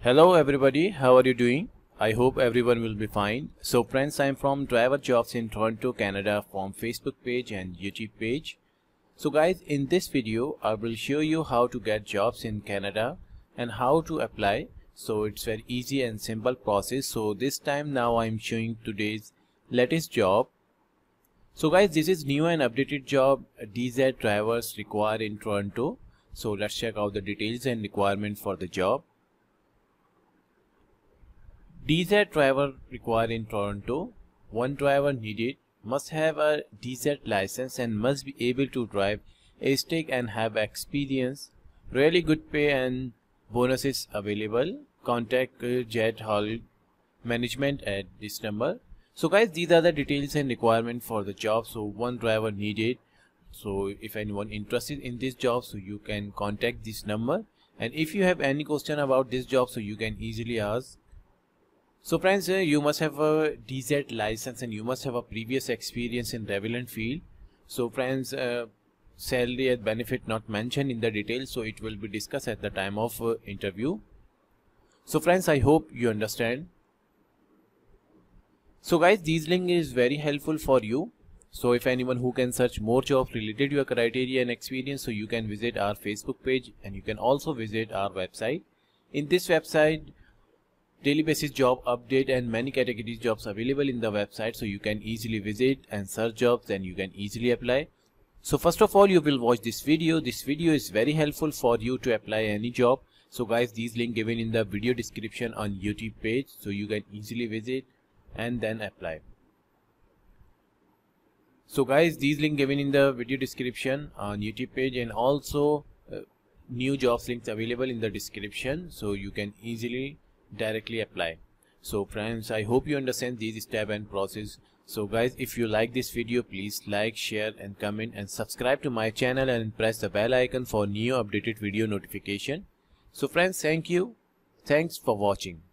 Hello everybody, how are you doing? I hope everyone will be fine. So friends, I'm from Driver Jobs in Toronto, Canada from Facebook page and YouTube page. So guys, in this video, I will show you how to get jobs in Canada and how to apply. So it's very easy and simple process. So this time now I'm showing today's latest job. So guys, this is new and updated job DZ drivers require in Toronto. So let's check out the details and requirements for the job. DZ driver required in Toronto. One driver needed must have a DZ license and must be able to drive a stick and have experience. Really good pay and bonuses available. Contact uh, Jet Hall Management at this number. So guys, these are the details and requirement for the job. So one driver needed. So if anyone interested in this job, so you can contact this number. And if you have any question about this job, so you can easily ask so friends, uh, you must have a DZ license and you must have a previous experience in relevant field. So friends, uh, salary and benefit not mentioned in the details, so it will be discussed at the time of uh, interview. So friends, I hope you understand. So guys, this link is very helpful for you. So if anyone who can search more jobs related to your criteria and experience, so you can visit our Facebook page and you can also visit our website. In this website, daily basis job update and many categories jobs available in the website so you can easily visit and search jobs and you can easily apply so first of all you will watch this video this video is very helpful for you to apply any job so guys these link given in the video description on youtube page so you can easily visit and then apply so guys these link given in the video description on youtube page and also uh, new jobs links available in the description so you can easily directly apply so friends i hope you understand these step and process so guys if you like this video please like share and comment and subscribe to my channel and press the bell icon for new updated video notification so friends thank you thanks for watching